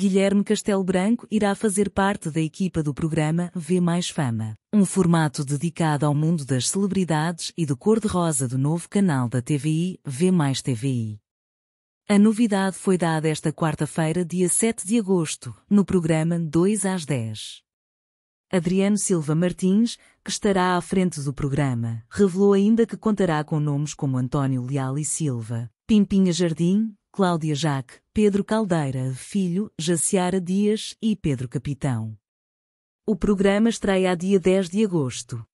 Guilherme Castelo Branco irá fazer parte da equipa do programa Vê Mais Fama, um formato dedicado ao mundo das celebridades e do cor-de-rosa do novo canal da TVI, Vê Mais TVI. A novidade foi dada esta quarta-feira, dia 7 de agosto, no programa 2 às 10. Adriano Silva Martins, que estará à frente do programa, revelou ainda que contará com nomes como António Leal e Silva, Pimpinha Jardim, Cláudia Jaque, Pedro Caldeira Filho, Jaciara Dias e Pedro Capitão. O programa estreia a dia 10 de agosto.